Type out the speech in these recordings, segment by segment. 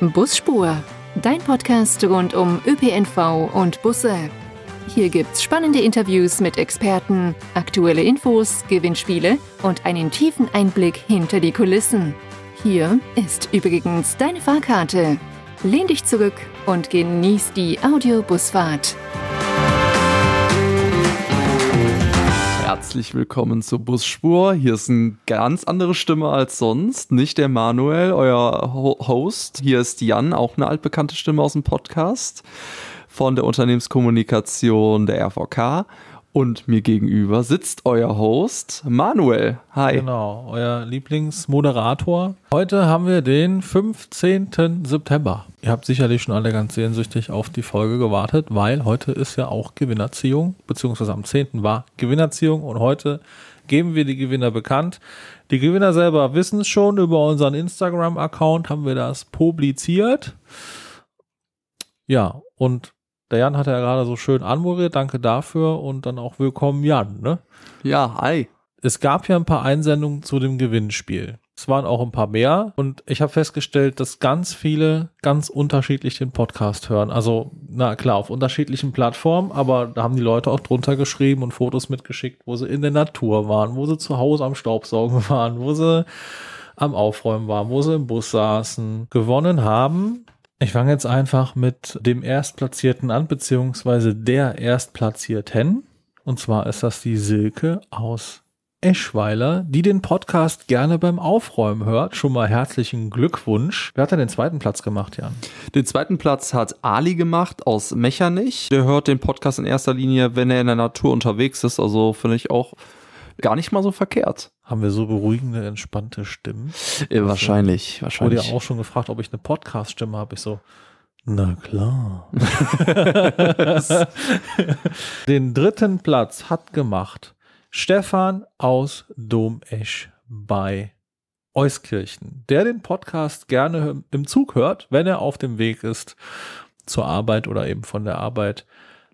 Busspur, dein Podcast rund um ÖPNV und Busse. Hier gibt's spannende Interviews mit Experten, aktuelle Infos, Gewinnspiele und einen tiefen Einblick hinter die Kulissen. Hier ist übrigens deine Fahrkarte. Lehn dich zurück und genieß die Audiobusfahrt. busfahrt Herzlich willkommen zur Busspur. Hier ist eine ganz andere Stimme als sonst. Nicht der Manuel, euer Ho Host. Hier ist Jan, auch eine altbekannte Stimme aus dem Podcast von der Unternehmenskommunikation der RVK. Und mir gegenüber sitzt euer Host Manuel. Hi. Genau, euer Lieblingsmoderator. Heute haben wir den 15. September. Ihr habt sicherlich schon alle ganz sehnsüchtig auf die Folge gewartet, weil heute ist ja auch Gewinnerziehung, beziehungsweise am 10. war Gewinnerziehung und heute geben wir die Gewinner bekannt. Die Gewinner selber wissen es schon, über unseren Instagram-Account haben wir das publiziert. Ja, und der Jan hat ja gerade so schön anmoderiert, danke dafür und dann auch willkommen Jan, ne? Ja, hi. Es gab ja ein paar Einsendungen zu dem Gewinnspiel. Es waren auch ein paar mehr und ich habe festgestellt, dass ganz viele ganz unterschiedlich den Podcast hören. Also, na klar, auf unterschiedlichen Plattformen, aber da haben die Leute auch drunter geschrieben und Fotos mitgeschickt, wo sie in der Natur waren, wo sie zu Hause am Staubsaugen waren, wo sie am Aufräumen waren, wo sie im Bus saßen. Gewonnen haben ich fange jetzt einfach mit dem Erstplatzierten an, beziehungsweise der Erstplatzierten. Und zwar ist das die Silke aus Eschweiler, die den Podcast gerne beim Aufräumen hört. Schon mal herzlichen Glückwunsch. Wer hat denn den zweiten Platz gemacht, Jan? Den zweiten Platz hat Ali gemacht aus Mechernich. Der hört den Podcast in erster Linie, wenn er in der Natur unterwegs ist. Also finde ich auch gar nicht mal so verkehrt. Haben wir so beruhigende, entspannte Stimmen? Äh, wahrscheinlich, äh, also, wahrscheinlich. Wurde ja auch schon gefragt, ob ich eine Podcast-Stimme habe. Ich so, na klar. Den dritten Platz hat gemacht Stefan aus Domesch bei Euskirchen, der den Podcast gerne im Zug hört, wenn er auf dem Weg ist zur Arbeit oder eben von der Arbeit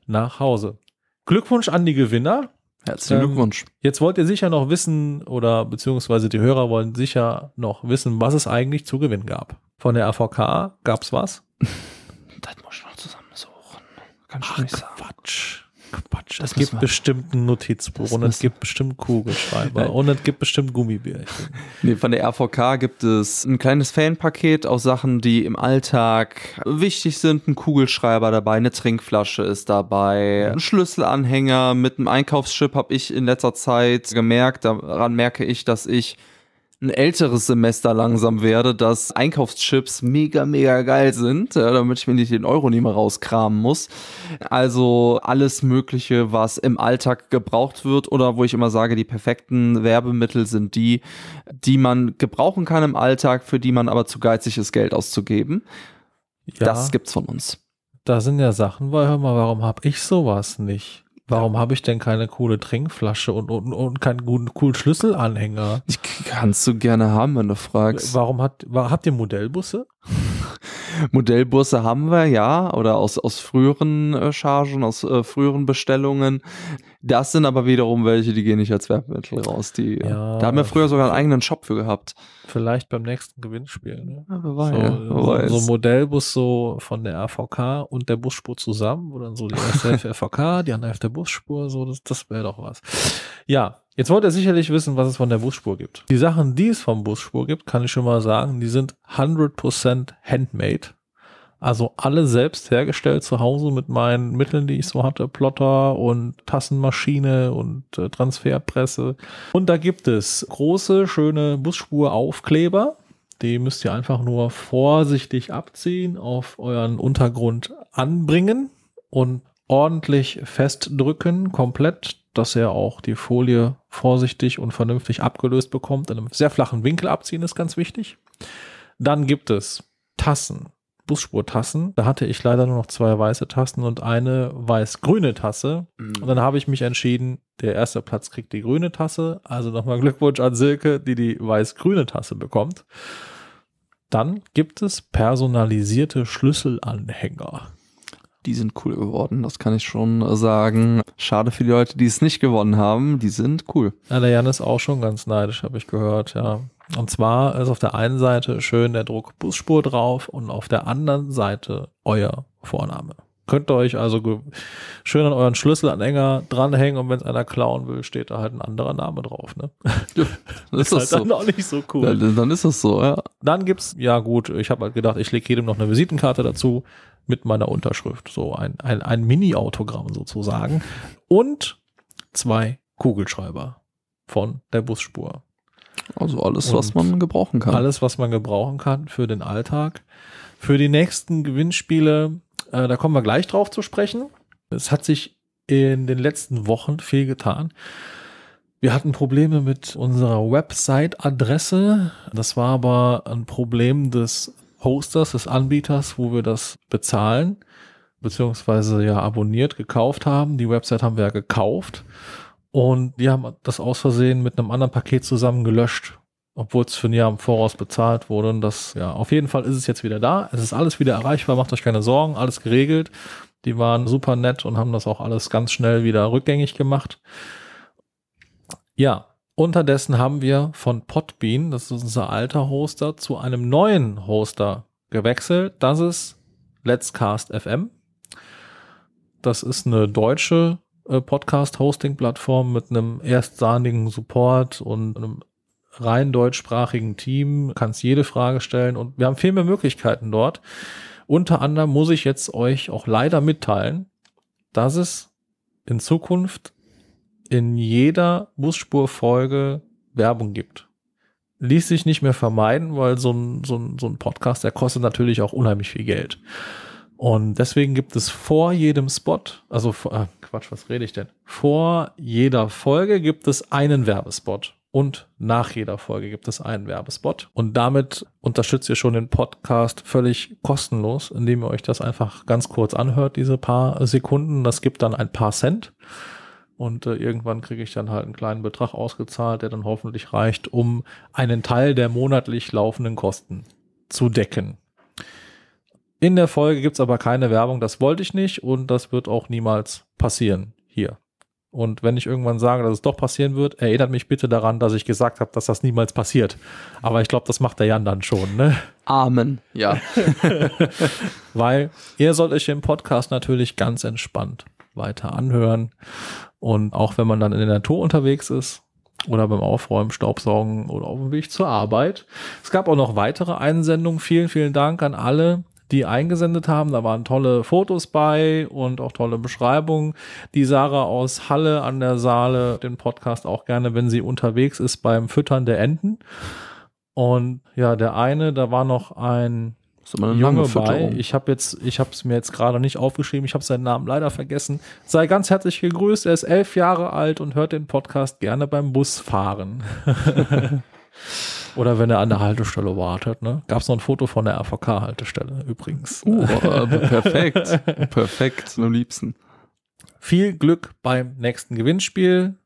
nach Hause. Glückwunsch an die Gewinner. Herzlichen ähm, Glückwunsch. Jetzt wollt ihr sicher noch wissen, oder beziehungsweise die Hörer wollen sicher noch wissen, was es eigentlich zu gewinnen gab. Von der AVK gab es was? das muss ich noch zusammensuchen. Kann ich Ach, nicht sagen. Quatsch. Quatsch. Das es gibt bestimmt ein Notizbuch und es gibt bestimmt Kugelschreiber und es gibt bestimmt Gummibärchen. Nee, von der RVK gibt es ein kleines Fanpaket aus Sachen, die im Alltag wichtig sind. Ein Kugelschreiber dabei, eine Trinkflasche ist dabei, ein Schlüsselanhänger mit einem Einkaufsschip habe ich in letzter Zeit gemerkt. Daran merke ich, dass ich ein älteres Semester langsam werde, dass Einkaufschips mega, mega geil sind, damit ich mir nicht den Euro nicht mehr rauskramen muss. Also alles Mögliche, was im Alltag gebraucht wird oder wo ich immer sage, die perfekten Werbemittel sind die, die man gebrauchen kann im Alltag, für die man aber zu geizig ist, Geld auszugeben. Ja, das gibt's von uns. Da sind ja Sachen, weil hör mal, warum habe ich sowas nicht? Warum habe ich denn keine coole Trinkflasche und, und, und keinen guten, coolen Schlüsselanhänger? Ich kannst du gerne haben, wenn du fragst. Warum hat, war, habt ihr Modellbusse? Modellbusse haben wir, ja, oder aus, aus früheren äh, Chargen, aus äh, früheren Bestellungen. Das sind aber wiederum welche, die gehen nicht als Werbemittel raus. Die, äh, ja, da haben wir früher sogar einen eigenen Shop für gehabt. Vielleicht beim nächsten Gewinnspiel. Ne? Ja, wer weiß, so, wer weiß. so ein Modellbus so von der AVK und der Busspur zusammen, wo dann so die erste AVK, die andere der Busspur, so, das, das wäre doch was. Ja, Jetzt wollt ihr sicherlich wissen, was es von der Busspur gibt. Die Sachen, die es vom Busspur gibt, kann ich schon mal sagen, die sind 100% handmade. Also alle selbst hergestellt zu Hause mit meinen Mitteln, die ich so hatte, Plotter und Tassenmaschine und äh, Transferpresse. Und da gibt es große, schöne Busspuraufkleber. Die müsst ihr einfach nur vorsichtig abziehen, auf euren Untergrund anbringen und ordentlich festdrücken, komplett dass er auch die Folie vorsichtig und vernünftig abgelöst bekommt. In einem sehr flachen Winkel abziehen ist ganz wichtig. Dann gibt es Tassen, Busspurtassen. Da hatte ich leider nur noch zwei weiße Tassen und eine weiß-grüne Tasse. Mhm. Und dann habe ich mich entschieden, der erste Platz kriegt die grüne Tasse. Also nochmal Glückwunsch an Silke, die die weiß-grüne Tasse bekommt. Dann gibt es personalisierte Schlüsselanhänger die sind cool geworden, das kann ich schon sagen. Schade für die Leute, die es nicht gewonnen haben, die sind cool. Ja, der Jan ist auch schon ganz neidisch, habe ich gehört, ja. Und zwar ist auf der einen Seite schön der Druck Busspur drauf und auf der anderen Seite euer Vorname. Könnt ihr euch also schön an euren Schlüsselanhänger dranhängen und wenn es einer klauen will, steht da halt ein anderer Name drauf. Ne? Ja, dann ist, halt so. dann auch nicht so cool. Dann, dann, ist das so, ja. Dann gibt's, ja gut, ich habe halt gedacht, ich lege jedem noch eine Visitenkarte dazu mit meiner Unterschrift. So ein, ein, ein Mini-Autogramm sozusagen. Und zwei Kugelschreiber von der Busspur. Also alles, und was man gebrauchen kann. Alles, was man gebrauchen kann für den Alltag. Für die nächsten Gewinnspiele äh, da kommen wir gleich drauf zu sprechen. Es hat sich in den letzten Wochen viel getan. Wir hatten Probleme mit unserer Website-Adresse. Das war aber ein Problem des Hosters, des Anbieters, wo wir das bezahlen, beziehungsweise ja abonniert, gekauft haben. Die Website haben wir ja gekauft. Und die haben das aus Versehen mit einem anderen Paket zusammen gelöscht obwohl es für ein Jahr im Voraus bezahlt wurde. Und das, ja, auf jeden Fall ist es jetzt wieder da. Es ist alles wieder erreichbar, macht euch keine Sorgen, alles geregelt. Die waren super nett und haben das auch alles ganz schnell wieder rückgängig gemacht. Ja, unterdessen haben wir von Podbean, das ist unser alter Hoster, zu einem neuen Hoster gewechselt. Das ist Let's Cast FM. Das ist eine deutsche äh, Podcast-Hosting-Plattform mit einem erstsandigen Support und einem rein deutschsprachigen Team, kannst jede Frage stellen und wir haben viel mehr Möglichkeiten dort. Unter anderem muss ich jetzt euch auch leider mitteilen, dass es in Zukunft in jeder Busspurfolge Werbung gibt. Ließ sich nicht mehr vermeiden, weil so ein, so, ein, so ein Podcast, der kostet natürlich auch unheimlich viel Geld. Und deswegen gibt es vor jedem Spot, also äh, Quatsch, was rede ich denn? Vor jeder Folge gibt es einen Werbespot und nach jeder Folge gibt es einen Werbespot. Und damit unterstützt ihr schon den Podcast völlig kostenlos, indem ihr euch das einfach ganz kurz anhört, diese paar Sekunden. Das gibt dann ein paar Cent. Und äh, irgendwann kriege ich dann halt einen kleinen Betrag ausgezahlt, der dann hoffentlich reicht, um einen Teil der monatlich laufenden Kosten zu decken. In der Folge gibt es aber keine Werbung, das wollte ich nicht und das wird auch niemals passieren hier. Und wenn ich irgendwann sage, dass es doch passieren wird, erinnert mich bitte daran, dass ich gesagt habe, dass das niemals passiert. Aber ich glaube, das macht der Jan dann schon. Ne? Amen, ja. Weil ihr sollt euch den Podcast natürlich ganz entspannt weiter anhören. Und auch wenn man dann in der Natur unterwegs ist oder beim Aufräumen, Staubsaugen oder auf dem Weg zur Arbeit. Es gab auch noch weitere Einsendungen. Vielen, vielen Dank an alle, die eingesendet haben. Da waren tolle Fotos bei und auch tolle Beschreibungen, die Sarah aus Halle an der Saale den Podcast auch gerne, wenn sie unterwegs ist, beim Füttern der Enten. Und ja, der eine, da war noch ein Junge bei. Ich habe jetzt, ich habe es mir jetzt gerade nicht aufgeschrieben. Ich habe seinen Namen leider vergessen. Sei ganz herzlich gegrüßt. Er ist elf Jahre alt und hört den Podcast gerne beim Busfahren. Oder wenn er an der Haltestelle wartet. Ne? Gab es noch ein Foto von der AVK-Haltestelle übrigens. Uh, äh, perfekt. perfekt, am liebsten. Viel Glück beim nächsten Gewinnspiel.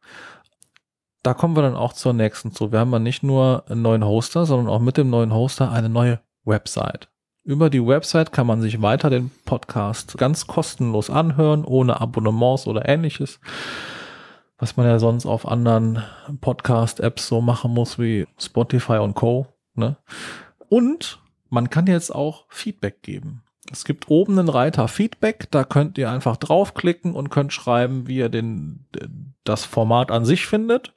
Da kommen wir dann auch zur nächsten zu. Wir haben ja nicht nur einen neuen Hoster, sondern auch mit dem neuen Hoster eine neue Website. Über die Website kann man sich weiter den Podcast ganz kostenlos anhören, ohne Abonnements oder ähnliches was man ja sonst auf anderen Podcast-Apps so machen muss wie Spotify und Co. Ne? Und man kann jetzt auch Feedback geben. Es gibt oben einen Reiter Feedback, da könnt ihr einfach draufklicken und könnt schreiben, wie ihr den, das Format an sich findet.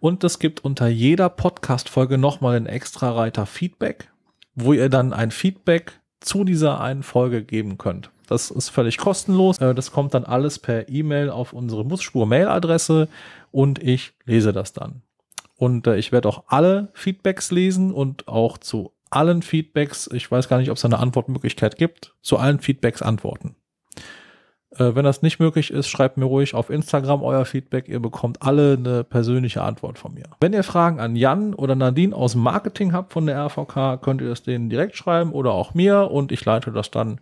Und es gibt unter jeder Podcast-Folge nochmal einen extra Reiter Feedback, wo ihr dann ein Feedback zu dieser einen Folge geben könnt. Das ist völlig kostenlos. Äh, das kommt dann alles per E-Mail auf unsere mussspur mail adresse und ich lese das dann. Und äh, ich werde auch alle Feedbacks lesen und auch zu allen Feedbacks, ich weiß gar nicht, ob es eine Antwortmöglichkeit gibt, zu allen Feedbacks antworten. Äh, wenn das nicht möglich ist, schreibt mir ruhig auf Instagram euer Feedback. Ihr bekommt alle eine persönliche Antwort von mir. Wenn ihr Fragen an Jan oder Nadine aus Marketing habt von der RVK, könnt ihr das denen direkt schreiben oder auch mir und ich leite das dann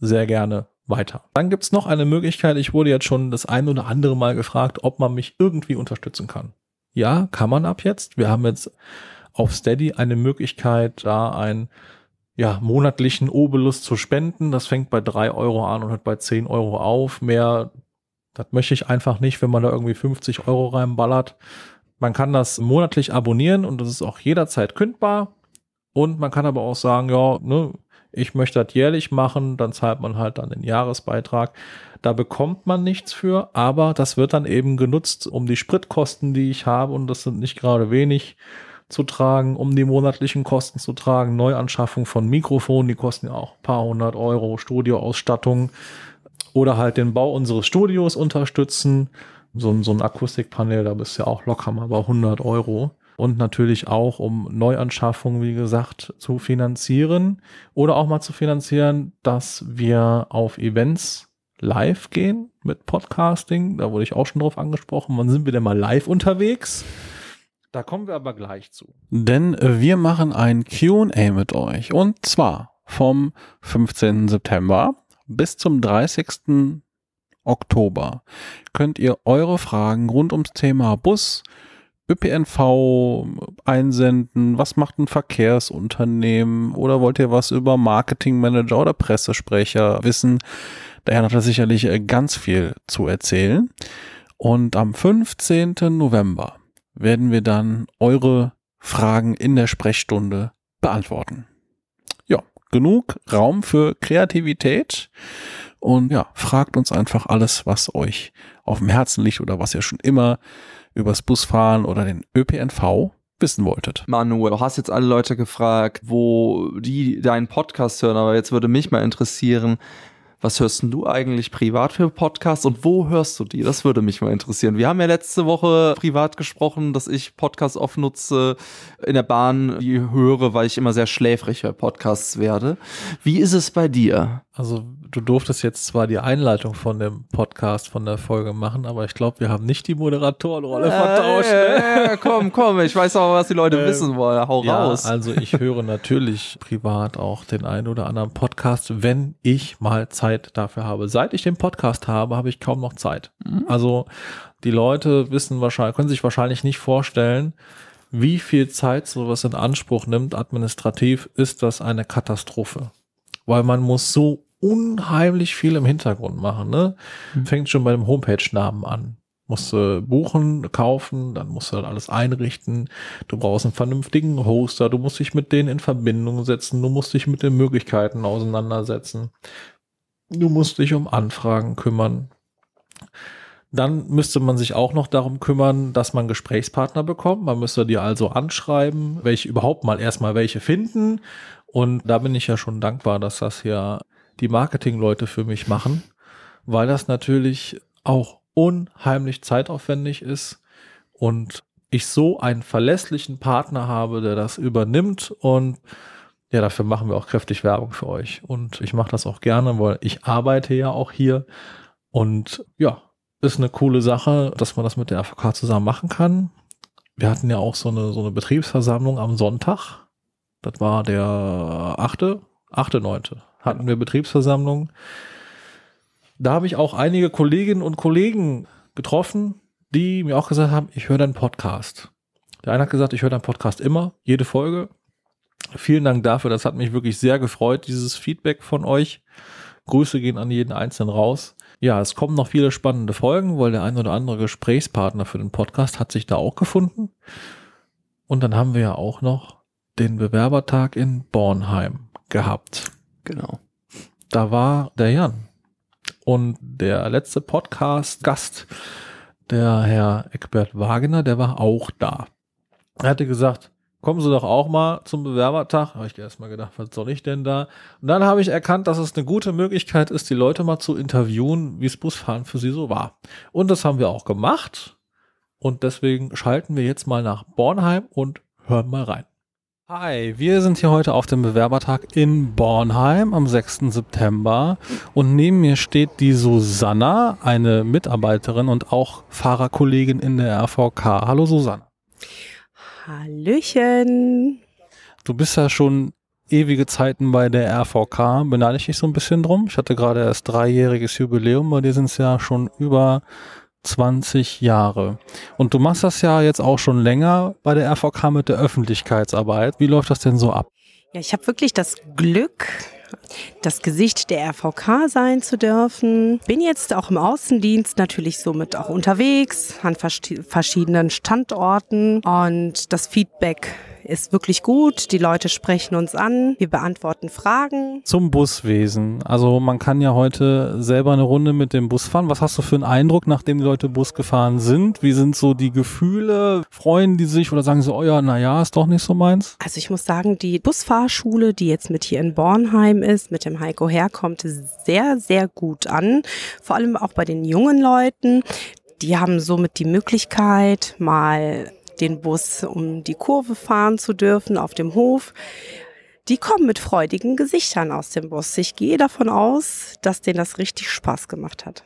sehr gerne weiter. Dann gibt es noch eine Möglichkeit, ich wurde jetzt schon das ein oder andere Mal gefragt, ob man mich irgendwie unterstützen kann. Ja, kann man ab jetzt. Wir haben jetzt auf Steady eine Möglichkeit, da einen ja, monatlichen Obelus zu spenden. Das fängt bei drei Euro an und hört bei zehn Euro auf. Mehr, das möchte ich einfach nicht, wenn man da irgendwie 50 Euro reinballert. Man kann das monatlich abonnieren und das ist auch jederzeit kündbar. Und man kann aber auch sagen, ja, ne, ich möchte das jährlich machen, dann zahlt man halt dann den Jahresbeitrag. Da bekommt man nichts für, aber das wird dann eben genutzt, um die Spritkosten, die ich habe, und das sind nicht gerade wenig, zu tragen, um die monatlichen Kosten zu tragen, Neuanschaffung von Mikrofonen, die kosten ja auch ein paar hundert Euro, Studioausstattung oder halt den Bau unseres Studios unterstützen. So, so ein Akustikpanel, da bist du ja auch locker mal bei 100 Euro und natürlich auch, um Neuanschaffungen, wie gesagt, zu finanzieren oder auch mal zu finanzieren, dass wir auf Events live gehen mit Podcasting. Da wurde ich auch schon drauf angesprochen. Wann sind wir denn mal live unterwegs? Da kommen wir aber gleich zu. Denn wir machen ein QA mit euch. Und zwar vom 15. September bis zum 30. Oktober könnt ihr eure Fragen rund ums Thema Bus, ÖPNV einsenden? Was macht ein Verkehrsunternehmen? Oder wollt ihr was über Marketingmanager oder Pressesprecher wissen? Daher hat er sicherlich äh, ganz viel zu erzählen. Und am 15. November werden wir dann eure Fragen in der Sprechstunde beantworten. Ja, genug Raum für Kreativität. Und ja, fragt uns einfach alles, was euch auf dem Herzen liegt oder was ihr schon immer übers Busfahren oder den ÖPNV wissen wolltet. Manu, du hast jetzt alle Leute gefragt, wo die deinen Podcast hören, aber jetzt würde mich mal interessieren, was hörst denn du eigentlich privat für Podcasts und wo hörst du die? Das würde mich mal interessieren. Wir haben ja letzte Woche privat gesprochen, dass ich Podcasts oft nutze, in der Bahn die höre, weil ich immer sehr schläfrig bei Podcasts werde. Wie ist es bei dir? Also du durftest jetzt zwar die Einleitung von dem Podcast, von der Folge machen, aber ich glaube, wir haben nicht die Moderatorenrolle äh, vertauscht. Ne? Äh, komm, komm, ich weiß aber, was die Leute äh, wissen wollen. Hau ja, raus. Also ich höre natürlich privat auch den einen oder anderen Podcast, wenn ich mal Zeit dafür habe. Seit ich den Podcast habe, habe ich kaum noch Zeit. Mhm. Also die Leute wissen wahrscheinlich, können sich wahrscheinlich nicht vorstellen, wie viel Zeit sowas in Anspruch nimmt, administrativ, ist das eine Katastrophe. Weil man muss so unheimlich viel im Hintergrund machen. Ne? Mhm. Fängt schon bei dem Homepage-Namen an. Musst du buchen, kaufen, dann musst du halt alles einrichten. Du brauchst einen vernünftigen Hoster, du musst dich mit denen in Verbindung setzen, du musst dich mit den Möglichkeiten auseinandersetzen. Du musst dich um Anfragen kümmern. Dann müsste man sich auch noch darum kümmern, dass man Gesprächspartner bekommt. Man müsste dir also anschreiben, welche überhaupt mal erstmal welche finden. Und da bin ich ja schon dankbar, dass das hier die Marketingleute für mich machen, weil das natürlich auch unheimlich zeitaufwendig ist und ich so einen verlässlichen Partner habe, der das übernimmt und ja, dafür machen wir auch kräftig Werbung für euch. Und ich mache das auch gerne, weil ich arbeite ja auch hier. Und ja, ist eine coole Sache, dass man das mit der AVK zusammen machen kann. Wir hatten ja auch so eine, so eine Betriebsversammlung am Sonntag. Das war der achte, achte, neunte, hatten wir Betriebsversammlung. Da habe ich auch einige Kolleginnen und Kollegen getroffen, die mir auch gesagt haben, ich höre deinen Podcast. Der eine hat gesagt, ich höre deinen Podcast immer, jede Folge. Vielen Dank dafür, das hat mich wirklich sehr gefreut, dieses Feedback von euch. Grüße gehen an jeden Einzelnen raus. Ja, es kommen noch viele spannende Folgen, weil der ein oder andere Gesprächspartner für den Podcast hat sich da auch gefunden. Und dann haben wir ja auch noch den Bewerbertag in Bornheim gehabt. Genau. Da war der Jan. Und der letzte Podcast-Gast, der Herr Eckbert Wagner, der war auch da. Er hatte gesagt, kommen Sie doch auch mal zum Bewerbertag. Da Habe ich erstmal gedacht, was soll ich denn da? Und dann habe ich erkannt, dass es eine gute Möglichkeit ist, die Leute mal zu interviewen, wie es Busfahren für sie so war. Und das haben wir auch gemacht. Und deswegen schalten wir jetzt mal nach Bornheim und hören mal rein. Hi, wir sind hier heute auf dem Bewerbertag in Bornheim am 6. September und neben mir steht die Susanna, eine Mitarbeiterin und auch Fahrerkollegin in der RVK. Hallo Susanna. Hallöchen. Du bist ja schon ewige Zeiten bei der RVK, beneide ich dich so ein bisschen drum. Ich hatte gerade erst dreijähriges Jubiläum, bei dir sind es ja schon über 20 Jahre. Und du machst das ja jetzt auch schon länger bei der RVK mit der Öffentlichkeitsarbeit. Wie läuft das denn so ab? Ja, ich habe wirklich das Glück, das Gesicht der RVK sein zu dürfen. Bin jetzt auch im Außendienst natürlich somit auch unterwegs an vers verschiedenen Standorten und das Feedback ist wirklich gut. Die Leute sprechen uns an. Wir beantworten Fragen. Zum Buswesen. Also man kann ja heute selber eine Runde mit dem Bus fahren. Was hast du für einen Eindruck, nachdem die Leute Bus gefahren sind? Wie sind so die Gefühle? Freuen die sich oder sagen sie, oh ja, naja, ist doch nicht so meins? Also ich muss sagen, die Busfahrschule, die jetzt mit hier in Bornheim ist, mit dem Heiko herkommt, sehr, sehr gut an. Vor allem auch bei den jungen Leuten. Die haben somit die Möglichkeit, mal den Bus, um die Kurve fahren zu dürfen auf dem Hof. Die kommen mit freudigen Gesichtern aus dem Bus. Ich gehe davon aus, dass denen das richtig Spaß gemacht hat.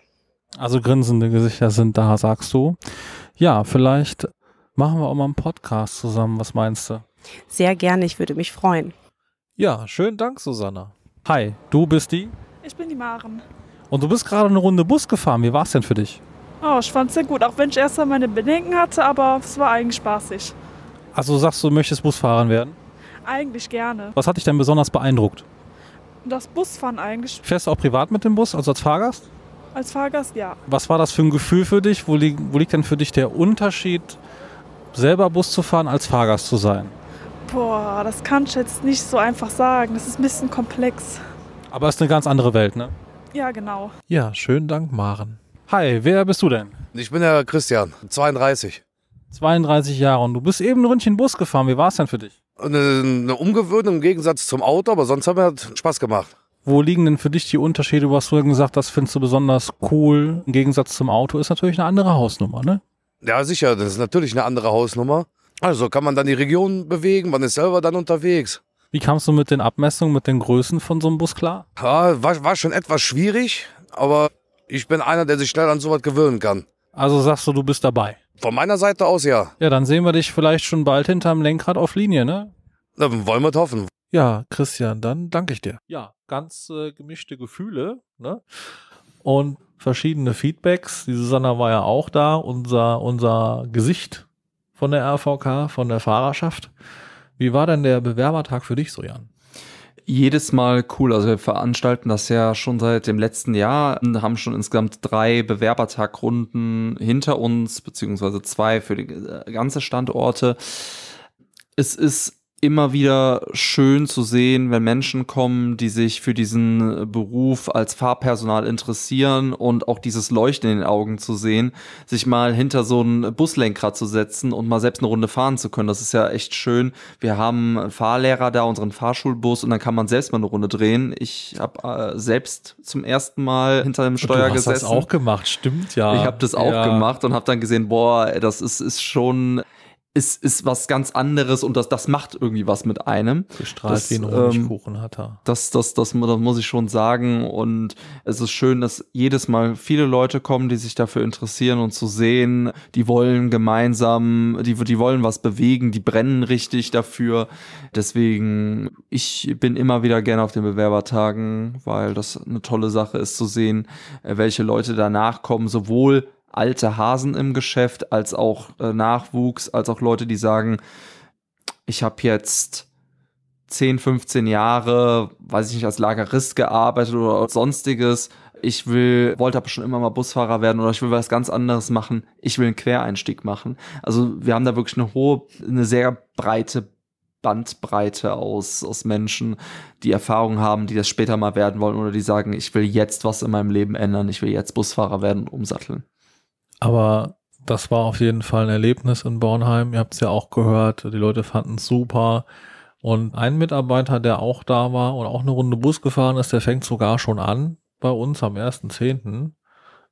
Also grinsende Gesichter sind da, sagst du. Ja, vielleicht machen wir auch mal einen Podcast zusammen. Was meinst du? Sehr gerne, ich würde mich freuen. Ja, schönen Dank, Susanna. Hi, du bist die? Ich bin die Maren. Und du bist gerade eine Runde Bus gefahren. Wie war es denn für dich? Oh, ich fand es sehr gut, auch wenn ich erst mal meine Bedenken hatte, aber es war eigentlich spaßig. Also sagst du, du möchtest Busfahrer werden? Eigentlich gerne. Was hat dich denn besonders beeindruckt? Das Busfahren eigentlich. Fährst du auch privat mit dem Bus, also als Fahrgast? Als Fahrgast, ja. Was war das für ein Gefühl für dich? Wo, li wo liegt denn für dich der Unterschied, selber Bus zu fahren, als Fahrgast zu sein? Boah, das kann ich jetzt nicht so einfach sagen. Das ist ein bisschen komplex. Aber es ist eine ganz andere Welt, ne? Ja, genau. Ja, schönen Dank, Maren. Hi, wer bist du denn? Ich bin der Christian, 32. 32 Jahre und du bist eben ein Ründchen Bus gefahren. Wie war es denn für dich? Eine, eine Umgewöhnung im Gegensatz zum Auto, aber sonst hat mir Spaß gemacht. Wo liegen denn für dich die Unterschiede? Du hast vorhin gesagt, das findest du besonders cool. Im Gegensatz zum Auto ist natürlich eine andere Hausnummer, ne? Ja, sicher, das ist natürlich eine andere Hausnummer. Also kann man dann die Region bewegen, man ist selber dann unterwegs. Wie kamst du mit den Abmessungen, mit den Größen von so einem Bus klar? Ja, war, war schon etwas schwierig, aber ich bin einer, der sich schnell an sowas gewöhnen kann. Also sagst du, du bist dabei? Von meiner Seite aus ja. Ja, dann sehen wir dich vielleicht schon bald hinterm Lenkrad auf Linie, ne? Dann wollen wir es hoffen. Ja, Christian, dann danke ich dir. Ja, ganz äh, gemischte Gefühle, ne? Und verschiedene Feedbacks. Die Susanna war ja auch da, unser, unser Gesicht von der RVK, von der Fahrerschaft. Wie war denn der Bewerbertag für dich, Sojan? jedes Mal cool. Also wir veranstalten das ja schon seit dem letzten Jahr, haben schon insgesamt drei Bewerbertagrunden hinter uns, beziehungsweise zwei für die äh, ganze Standorte. Es ist immer wieder schön zu sehen, wenn Menschen kommen, die sich für diesen Beruf als Fahrpersonal interessieren und auch dieses Leuchten in den Augen zu sehen, sich mal hinter so ein Buslenkrad zu setzen und mal selbst eine Runde fahren zu können. Das ist ja echt schön. Wir haben einen Fahrlehrer da, unseren Fahrschulbus und dann kann man selbst mal eine Runde drehen. Ich habe äh, selbst zum ersten Mal hinter dem Steuer gesessen. Du hast gesessen. das auch gemacht, stimmt ja. Ich habe das auch ja. gemacht und habe dann gesehen, boah, das ist, ist schon ist, ist was ganz anderes und das, das macht irgendwie was mit einem. Gestrahlt das, wie ein ähm, Honigkuchen ähm, hat er. Das, das, das, das, das muss ich schon sagen. Und es ist schön, dass jedes Mal viele Leute kommen, die sich dafür interessieren und zu sehen, die wollen gemeinsam, die, die wollen was bewegen, die brennen richtig dafür. Deswegen, ich bin immer wieder gerne auf den Bewerbertagen, weil das eine tolle Sache ist zu sehen, äh, welche Leute danach kommen, sowohl alte Hasen im Geschäft, als auch äh, Nachwuchs, als auch Leute, die sagen, ich habe jetzt 10, 15 Jahre, weiß ich nicht, als Lagerist gearbeitet oder sonstiges. Ich will, wollte aber schon immer mal Busfahrer werden oder ich will was ganz anderes machen. Ich will einen Quereinstieg machen. Also wir haben da wirklich eine hohe, eine sehr breite Bandbreite aus, aus Menschen, die Erfahrung haben, die das später mal werden wollen oder die sagen, ich will jetzt was in meinem Leben ändern, ich will jetzt Busfahrer werden und umsatteln. Aber das war auf jeden Fall ein Erlebnis in Bornheim. Ihr habt es ja auch gehört, die Leute fanden es super. Und ein Mitarbeiter, der auch da war und auch eine Runde Bus gefahren ist, der fängt sogar schon an bei uns am 1.10.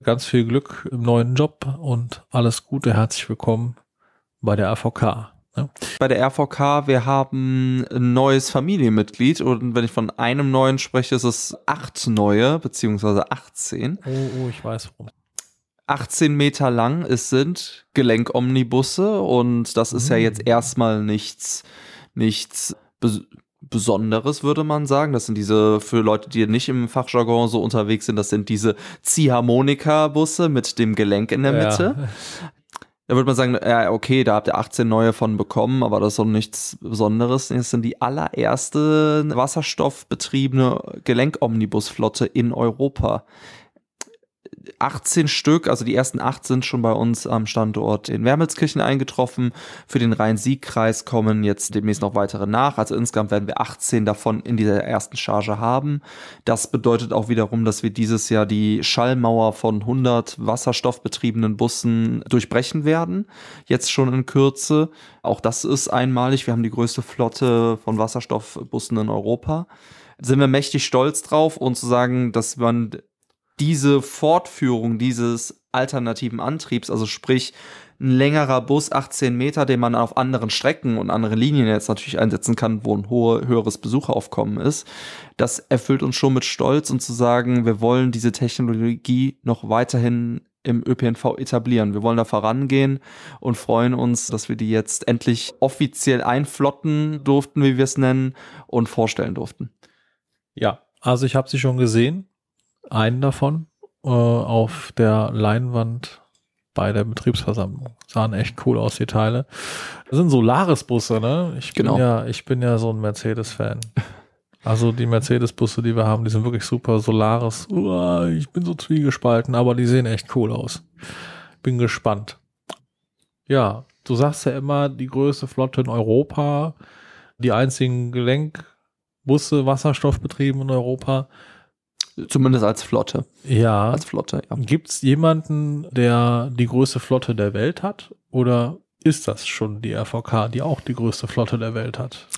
Ganz viel Glück im neuen Job und alles Gute, herzlich willkommen bei der AVK. Ne? Bei der RVK, wir haben ein neues Familienmitglied und wenn ich von einem neuen spreche, ist es acht neue, beziehungsweise 18. Oh, oh ich weiß warum. 18 Meter lang es sind Gelenkomnibusse und das ist mhm. ja ah. jetzt erstmal nichts, nichts Bes Besonderes, würde man sagen. Das sind diese, für Leute, die nicht im Fachjargon so unterwegs sind, das sind diese Ziehharmonika-Busse mit dem Gelenk in der Mitte. Ja. Da würde man sagen, ja, okay, da habt ihr 18 neue von bekommen, aber das ist doch nichts Besonderes. Es sind die allererste wasserstoffbetriebene Gelenkomnibusflotte in Europa. 18 Stück, also die ersten 8 sind schon bei uns am Standort in Wermelskirchen eingetroffen. Für den Rhein-Sieg-Kreis kommen jetzt demnächst noch weitere nach. Also insgesamt werden wir 18 davon in dieser ersten Charge haben. Das bedeutet auch wiederum, dass wir dieses Jahr die Schallmauer von 100 wasserstoffbetriebenen Bussen durchbrechen werden. Jetzt schon in Kürze. Auch das ist einmalig. Wir haben die größte Flotte von Wasserstoffbussen in Europa sind wir mächtig stolz drauf und zu sagen, dass man diese Fortführung dieses alternativen Antriebs, also sprich ein längerer Bus, 18 Meter, den man auf anderen Strecken und anderen Linien jetzt natürlich einsetzen kann, wo ein hohe, höheres Besucheraufkommen ist, das erfüllt uns schon mit Stolz und zu sagen, wir wollen diese Technologie noch weiterhin im ÖPNV etablieren. Wir wollen da vorangehen und freuen uns, dass wir die jetzt endlich offiziell einflotten durften, wie wir es nennen, und vorstellen durften. Ja, also ich habe sie schon gesehen einen davon äh, auf der Leinwand bei der Betriebsversammlung. Sahen echt cool aus, die Teile. Das sind Solaris-Busse, ne? Ich genau. bin ja, ich bin ja so ein Mercedes-Fan. Also die Mercedes-Busse, die wir haben, die sind wirklich super. Solaris, uah, ich bin so zwiegespalten, aber die sehen echt cool aus. Bin gespannt. Ja, du sagst ja immer, die größte Flotte in Europa, die einzigen Gelenkbusse, Wasserstoffbetrieben in Europa zumindest als Flotte. Ja. Als Flotte, ja. Gibt es jemanden, der die größte Flotte der Welt hat? Oder ist das schon die RVK, die auch die größte Flotte der Welt hat?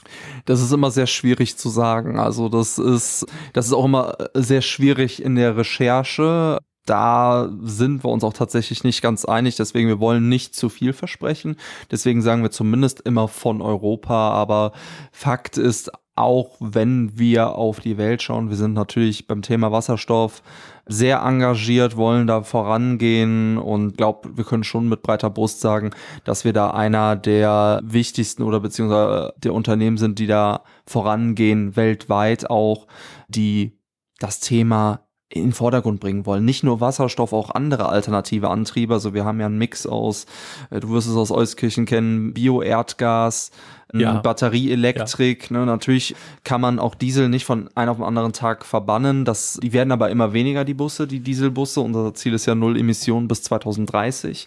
Das ist immer sehr schwierig zu sagen. Also das ist, das ist auch immer sehr schwierig in der Recherche. Da sind wir uns auch tatsächlich nicht ganz einig, deswegen wir wollen nicht zu viel versprechen. Deswegen sagen wir zumindest immer von Europa, aber Fakt ist auch wenn wir auf die Welt schauen. Wir sind natürlich beim Thema Wasserstoff sehr engagiert, wollen da vorangehen und glaube, wir können schon mit breiter Brust sagen, dass wir da einer der wichtigsten oder beziehungsweise der Unternehmen sind, die da vorangehen, weltweit auch, die das Thema in den Vordergrund bringen wollen. Nicht nur Wasserstoff, auch andere alternative Antriebe. Also wir haben ja einen Mix aus, äh, du wirst es aus Euskirchen kennen, Bio-Erdgas, ja. Batterieelektrik. Ja. Ne? Natürlich kann man auch Diesel nicht von einem auf den anderen Tag verbannen. Das, die werden aber immer weniger, die Busse, die Dieselbusse. Unser Ziel ist ja Null Emissionen bis 2030.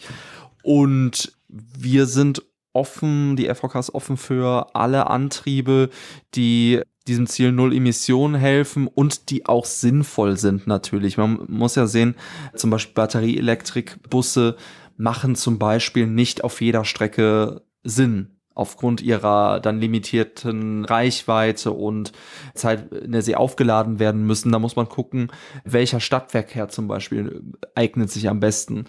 Und wir sind offen, die FVK ist offen für alle Antriebe, die diesem Ziel Null Emissionen helfen und die auch sinnvoll sind natürlich. Man muss ja sehen, zum Beispiel Batterieelektrikbusse machen zum Beispiel nicht auf jeder Strecke Sinn aufgrund ihrer dann limitierten Reichweite und Zeit, in der sie aufgeladen werden müssen. Da muss man gucken, welcher Stadtverkehr zum Beispiel eignet sich am besten.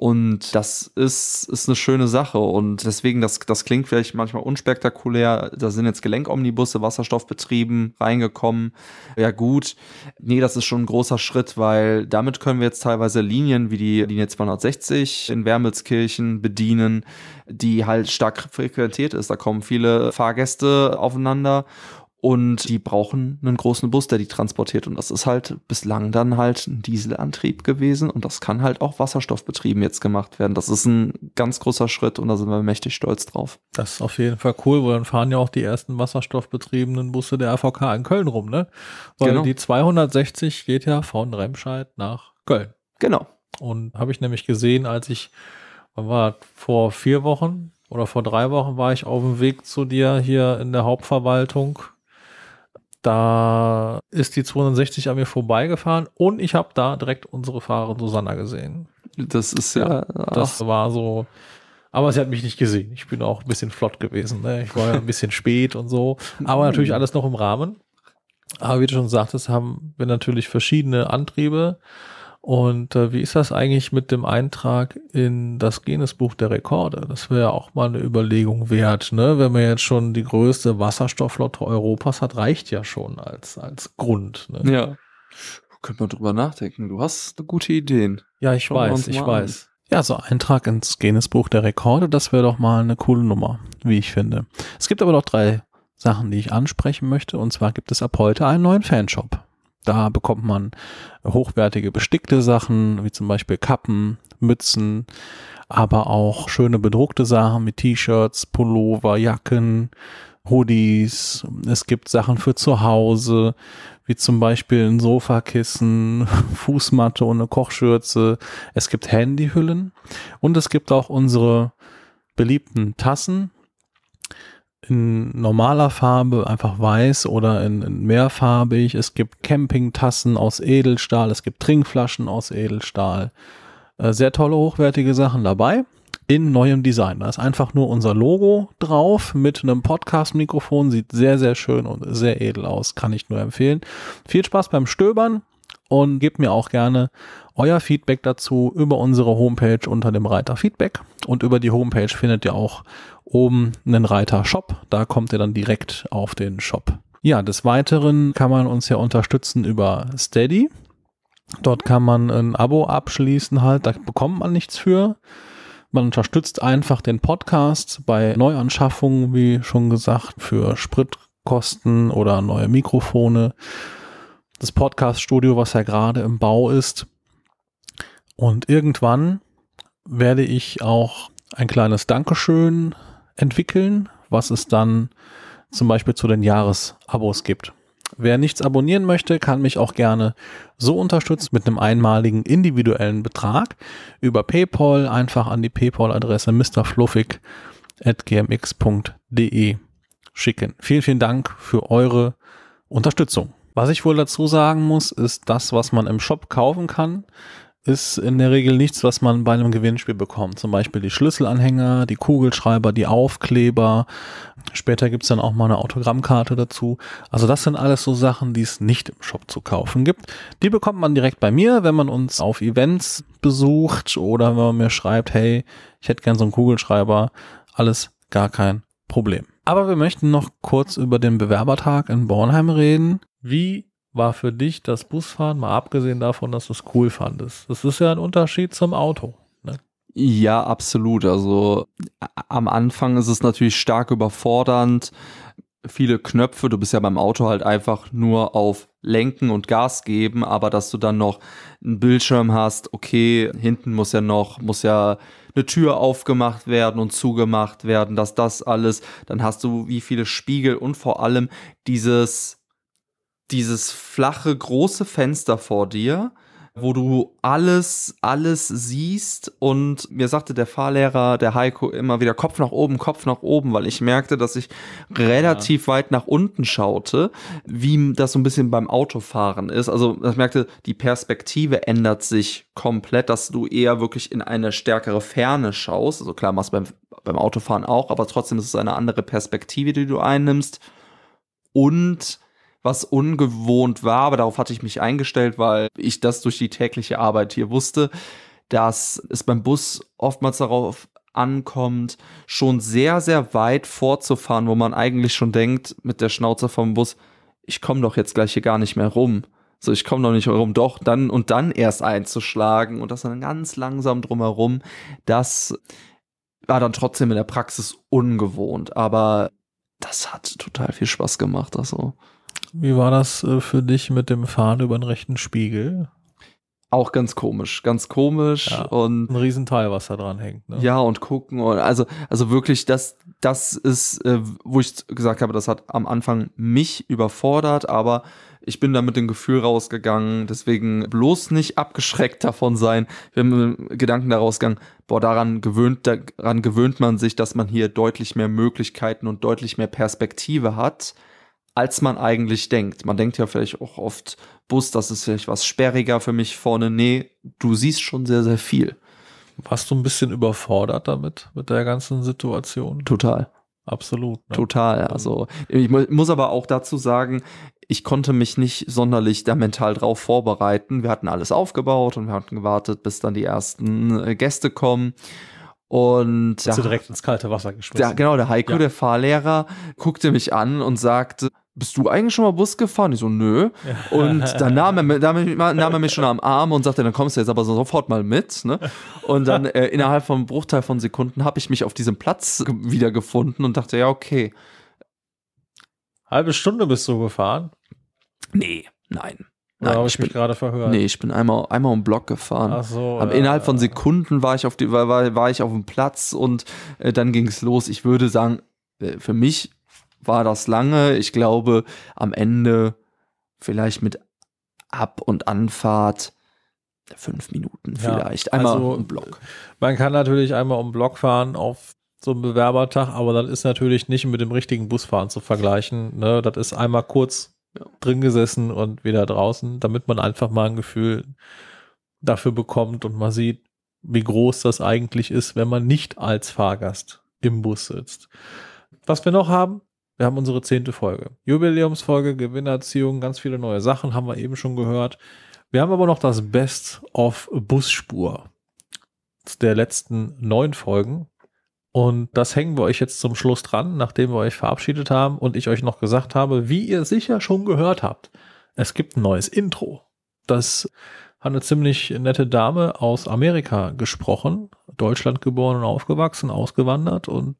Und das ist, ist eine schöne Sache. Und deswegen, das, das klingt vielleicht manchmal unspektakulär. Da sind jetzt Gelenkomnibusse, Wasserstoffbetrieben reingekommen. Ja, gut. Nee, das ist schon ein großer Schritt, weil damit können wir jetzt teilweise Linien wie die Linie 260 in Wermelskirchen bedienen, die halt stark frequentiert ist. Da kommen viele Fahrgäste aufeinander. Und die brauchen einen großen Bus, der die transportiert. Und das ist halt bislang dann halt ein Dieselantrieb gewesen. Und das kann halt auch wasserstoffbetrieben jetzt gemacht werden. Das ist ein ganz großer Schritt und da sind wir mächtig stolz drauf. Das ist auf jeden Fall cool, weil dann fahren ja auch die ersten wasserstoffbetriebenen Busse der AVK in Köln rum, ne? Weil genau. die 260 geht ja von Remscheid nach Köln. Genau. Und habe ich nämlich gesehen, als ich, wann war vor vier Wochen oder vor drei Wochen war ich auf dem Weg zu dir hier in der Hauptverwaltung da ist die 260 an mir vorbeigefahren und ich habe da direkt unsere Fahrerin Susanna gesehen. Das ist ja. ja das war so. Aber sie hat mich nicht gesehen. Ich bin auch ein bisschen flott gewesen. Ne? Ich war ja ein bisschen spät und so. Aber natürlich alles noch im Rahmen. Aber wie du schon sagtest, haben wir natürlich verschiedene Antriebe. Und äh, wie ist das eigentlich mit dem Eintrag in das Genesbuch der Rekorde? Das wäre ja auch mal eine Überlegung wert, ne? Wenn man jetzt schon die größte Wasserstoffflotte Europas hat, reicht ja schon als, als Grund. Ne? Ja. Könnte man drüber nachdenken. Du hast gute Ideen. Ja, ich Schauen weiß, ich weiß. An. Ja, so Eintrag ins Genesbuch der Rekorde, das wäre doch mal eine coole Nummer, wie ich finde. Es gibt aber noch drei Sachen, die ich ansprechen möchte. Und zwar gibt es ab heute einen neuen Fanshop. Da bekommt man hochwertige bestickte Sachen, wie zum Beispiel Kappen, Mützen, aber auch schöne bedruckte Sachen mit T-Shirts, Pullover, Jacken, Hoodies. Es gibt Sachen für zu Hause, wie zum Beispiel ein Sofakissen, Fußmatte und eine Kochschürze. Es gibt Handyhüllen und es gibt auch unsere beliebten Tassen, in normaler Farbe, einfach weiß oder in, in mehrfarbig. Es gibt Campingtassen aus Edelstahl, es gibt Trinkflaschen aus Edelstahl. Äh, sehr tolle, hochwertige Sachen dabei in neuem Design. Da ist einfach nur unser Logo drauf mit einem Podcast-Mikrofon. Sieht sehr, sehr schön und sehr edel aus. Kann ich nur empfehlen. Viel Spaß beim Stöbern und gebt mir auch gerne euer Feedback dazu über unsere Homepage unter dem Reiter Feedback. Und über die Homepage findet ihr auch oben einen Reiter Shop. Da kommt ihr dann direkt auf den Shop. Ja, des Weiteren kann man uns ja unterstützen über Steady. Dort kann man ein Abo abschließen halt. Da bekommt man nichts für. Man unterstützt einfach den Podcast bei Neuanschaffungen, wie schon gesagt, für Spritkosten oder neue Mikrofone das Podcast-Studio, was ja gerade im Bau ist. Und irgendwann werde ich auch ein kleines Dankeschön entwickeln, was es dann zum Beispiel zu den Jahresabos gibt. Wer nichts abonnieren möchte, kann mich auch gerne so unterstützen mit einem einmaligen individuellen Betrag über PayPal einfach an die PayPal-Adresse mrfluffig.gmx.de schicken. Vielen, vielen Dank für eure Unterstützung. Was ich wohl dazu sagen muss, ist, das, was man im Shop kaufen kann, ist in der Regel nichts, was man bei einem Gewinnspiel bekommt. Zum Beispiel die Schlüsselanhänger, die Kugelschreiber, die Aufkleber. Später gibt's dann auch mal eine Autogrammkarte dazu. Also das sind alles so Sachen, die es nicht im Shop zu kaufen gibt. Die bekommt man direkt bei mir, wenn man uns auf Events besucht oder wenn man mir schreibt, hey, ich hätte gern so einen Kugelschreiber. Alles gar kein Problem. Aber wir möchten noch kurz über den Bewerbertag in Bornheim reden. Wie war für dich das Busfahren, mal abgesehen davon, dass du es cool fandest? Das ist ja ein Unterschied zum Auto. Ne? Ja, absolut. Also am Anfang ist es natürlich stark überfordernd viele Knöpfe. Du bist ja beim Auto halt einfach nur auf Lenken und Gas geben, aber dass du dann noch einen Bildschirm hast, okay, hinten muss ja noch, muss ja eine Tür aufgemacht werden und zugemacht werden, dass das alles, dann hast du wie viele Spiegel und vor allem dieses, dieses flache, große Fenster vor dir, wo du alles, alles siehst. Und mir sagte der Fahrlehrer, der Heiko, immer wieder Kopf nach oben, Kopf nach oben, weil ich merkte, dass ich relativ ja. weit nach unten schaute, wie das so ein bisschen beim Autofahren ist. Also ich merkte, die Perspektive ändert sich komplett, dass du eher wirklich in eine stärkere Ferne schaust. Also klar, machst beim, beim Autofahren auch, aber trotzdem ist es eine andere Perspektive, die du einnimmst. Und was ungewohnt war, aber darauf hatte ich mich eingestellt, weil ich das durch die tägliche Arbeit hier wusste, dass es beim Bus oftmals darauf ankommt, schon sehr, sehr weit vorzufahren, wo man eigentlich schon denkt, mit der Schnauze vom Bus, ich komme doch jetzt gleich hier gar nicht mehr rum. So, ich komme doch nicht herum, doch, dann und dann erst einzuschlagen und das dann ganz langsam drumherum, das war dann trotzdem in der Praxis ungewohnt, aber das hat total viel Spaß gemacht, also. Wie war das äh, für dich mit dem Fahren über den rechten Spiegel? Auch ganz komisch, ganz komisch ja, und ein Riesenteil, was da dran hängt. Ne? Ja und gucken und also also wirklich das das ist, äh, wo ich gesagt habe, das hat am Anfang mich überfordert, aber ich bin da mit dem Gefühl rausgegangen, deswegen bloß nicht abgeschreckt davon sein. Wir haben äh, Gedanken daraus gegangen, boah, daran gewöhnt, daran gewöhnt man sich, dass man hier deutlich mehr Möglichkeiten und deutlich mehr Perspektive hat als man eigentlich denkt. Man denkt ja vielleicht auch oft, Bus, das ist vielleicht was sperriger für mich vorne. Nee, du siehst schon sehr, sehr viel. Warst du ein bisschen überfordert damit, mit der ganzen Situation? Total. Absolut. Ne? Total. Also ich muss aber auch dazu sagen, ich konnte mich nicht sonderlich da mental drauf vorbereiten. Wir hatten alles aufgebaut und wir hatten gewartet, bis dann die ersten äh, Gäste kommen. Und Hast du direkt ins kalte Wasser geschmissen. Ja, genau, der Heiko, ja. der Fahrlehrer, guckte mich an und sagte, bist du eigentlich schon mal Bus gefahren? Ich so, nö. Und dann nahm er, nahm er mich schon am Arm und sagte, dann kommst du jetzt aber sofort mal mit. Ne? Und dann äh, innerhalb von einem Bruchteil von Sekunden habe ich mich auf diesem Platz wiedergefunden und dachte, ja, okay. Halbe Stunde bist du gefahren? Nee, nein. Nein, habe ich, ich, mich gerade verhört? Nee, ich bin einmal, einmal um Block gefahren. Ach so, Aber ja, innerhalb ja. von Sekunden war ich auf, die, war, war, war ich auf dem Platz und äh, dann ging es los. Ich würde sagen, äh, für mich war das lange. Ich glaube, am Ende vielleicht mit Ab- und Anfahrt fünf Minuten vielleicht. Ja, einmal also, um Block. Man kann natürlich einmal um Block fahren auf so einem Bewerbertag, aber das ist natürlich nicht mit dem richtigen Busfahren zu vergleichen. Ne? Das ist einmal kurz drin gesessen und wieder draußen, damit man einfach mal ein Gefühl dafür bekommt und mal sieht, wie groß das eigentlich ist, wenn man nicht als Fahrgast im Bus sitzt. Was wir noch haben, wir haben unsere zehnte Folge. Jubiläumsfolge, Gewinnerziehung, ganz viele neue Sachen haben wir eben schon gehört. Wir haben aber noch das Best of Busspur der letzten neun Folgen. Und das hängen wir euch jetzt zum Schluss dran, nachdem wir euch verabschiedet haben und ich euch noch gesagt habe, wie ihr sicher schon gehört habt, es gibt ein neues Intro. Das hat eine ziemlich nette Dame aus Amerika gesprochen, Deutschland geboren und aufgewachsen, ausgewandert und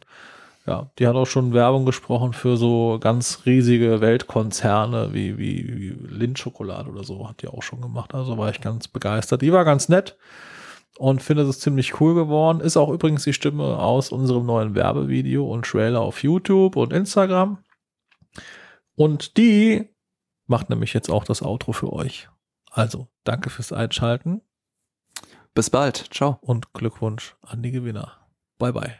ja, die hat auch schon Werbung gesprochen für so ganz riesige Weltkonzerne wie, wie, wie Lindschokolade oder so, hat die auch schon gemacht. Also war ich ganz begeistert. Die war ganz nett und finde es ziemlich cool geworden. Ist auch übrigens die Stimme aus unserem neuen Werbevideo und Trailer auf YouTube und Instagram. Und die macht nämlich jetzt auch das Outro für euch. Also, danke fürs Einschalten. Bis bald. Ciao. Und Glückwunsch an die Gewinner. Bye, bye.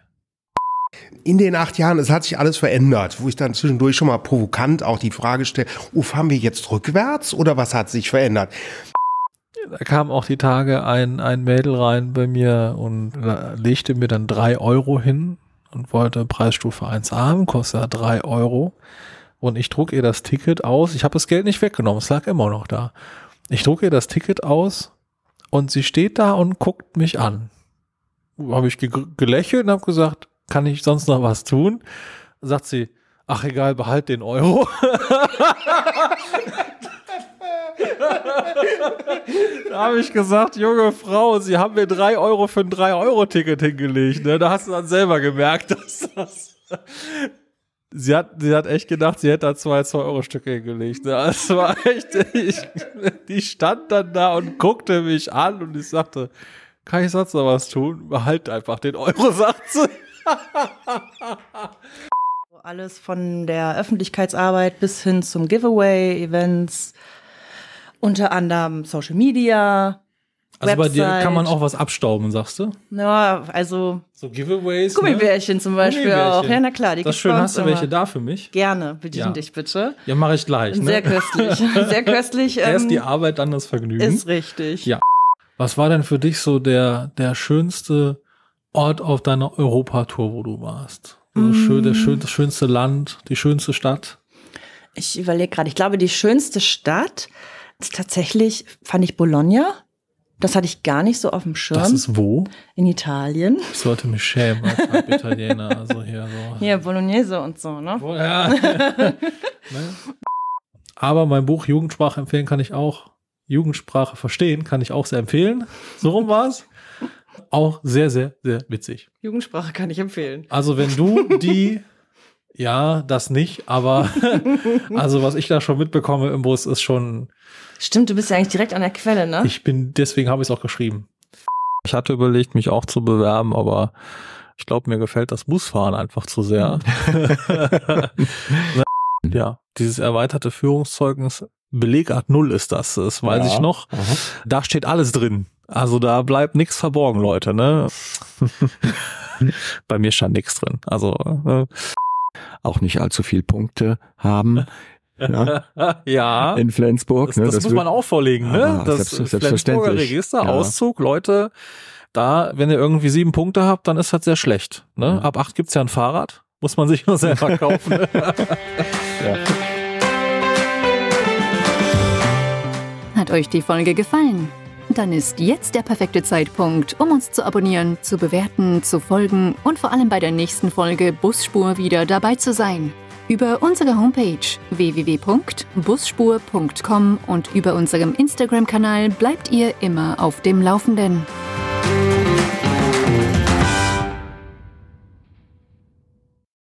In den acht Jahren, es hat sich alles verändert, wo ich dann zwischendurch schon mal provokant auch die Frage stelle, uff, haben wir jetzt rückwärts oder was hat sich verändert? da kam auch die Tage ein, ein Mädel rein bei mir und legte mir dann drei Euro hin und wollte Preisstufe 1 haben, kostet ja drei Euro. Und ich trug ihr das Ticket aus. Ich habe das Geld nicht weggenommen, es lag immer noch da. Ich trug ihr das Ticket aus und sie steht da und guckt mich an. Habe ich ge gelächelt und habe gesagt, kann ich sonst noch was tun? Sagt sie, ach egal, behalt den Euro. da habe ich gesagt, junge Frau, Sie haben mir 3 Euro für ein 3 euro ticket hingelegt. Ne? Da hast du dann selber gemerkt, dass das... Sie hat, sie hat echt gedacht, sie hätte da zwei, zwei Euro Stücke hingelegt. Ne? Das war echt, ich, die stand dann da und guckte mich an und ich sagte, kann ich sonst noch was tun? Behalt einfach den Euro, satz Alles von der Öffentlichkeitsarbeit bis hin zum Giveaway-Events, unter anderem Social Media. Also Website. bei dir kann man auch was abstauben, sagst du? Ja, also. So Giveaways. Ne? Gummibärchen ne? zum Beispiel Gummibärchen. auch. Ja, na klar, die Das schön, hast du immer. welche da für mich? Gerne, bediene ja. dich bitte. Ja, mache ich gleich. Ne? Sehr köstlich. Sehr köstlich. Ähm, Erst die Arbeit, dann das Vergnügen. Ist richtig. Ja. Was war denn für dich so der, der schönste Ort auf deiner Europatour, wo du warst? Also mm. schön, der schön, das schönste Land, die schönste Stadt? Ich überlege gerade, ich glaube, die schönste Stadt tatsächlich fand ich Bologna. Das hatte ich gar nicht so auf dem Schirm. Das ist wo? In Italien. Ich sollte mich schämen als Italiener. Also hier so. Hier, Bolognese und so, ne? ja. Ne? Aber mein Buch Jugendsprache empfehlen kann ich auch. Jugendsprache verstehen kann ich auch sehr empfehlen. So rum war es. Auch sehr, sehr, sehr witzig. Jugendsprache kann ich empfehlen. Also wenn du die ja, das nicht, aber also was ich da schon mitbekomme im Bus ist schon. Stimmt, du bist ja eigentlich direkt an der Quelle, ne? Ich bin, deswegen habe ich es auch geschrieben. Ich hatte überlegt, mich auch zu bewerben, aber ich glaube, mir gefällt das Busfahren einfach zu sehr. ja, dieses erweiterte Führungszeugnis, Belegart Null ist das, das weiß ja. ich noch. Aha. Da steht alles drin. Also da bleibt nichts verborgen, Leute, ne? Bei mir stand nichts drin. Also äh, auch nicht allzu viel Punkte haben. Ja. Ne? ja. In Flensburg. Das, ne? das, das muss man auch vorlegen, ne? das Flensburger Register, ja. Auszug, Leute, da, wenn ihr irgendwie sieben Punkte habt, dann ist das sehr schlecht. Ne? Ja. Ab acht gibt es ja ein Fahrrad, muss man sich nur selber kaufen. ja. Hat euch die Folge gefallen? Dann ist jetzt der perfekte Zeitpunkt, um uns zu abonnieren, zu bewerten, zu folgen und vor allem bei der nächsten Folge Busspur wieder dabei zu sein. Über unsere Homepage www.busspur.com und über unserem Instagram-Kanal bleibt ihr immer auf dem Laufenden.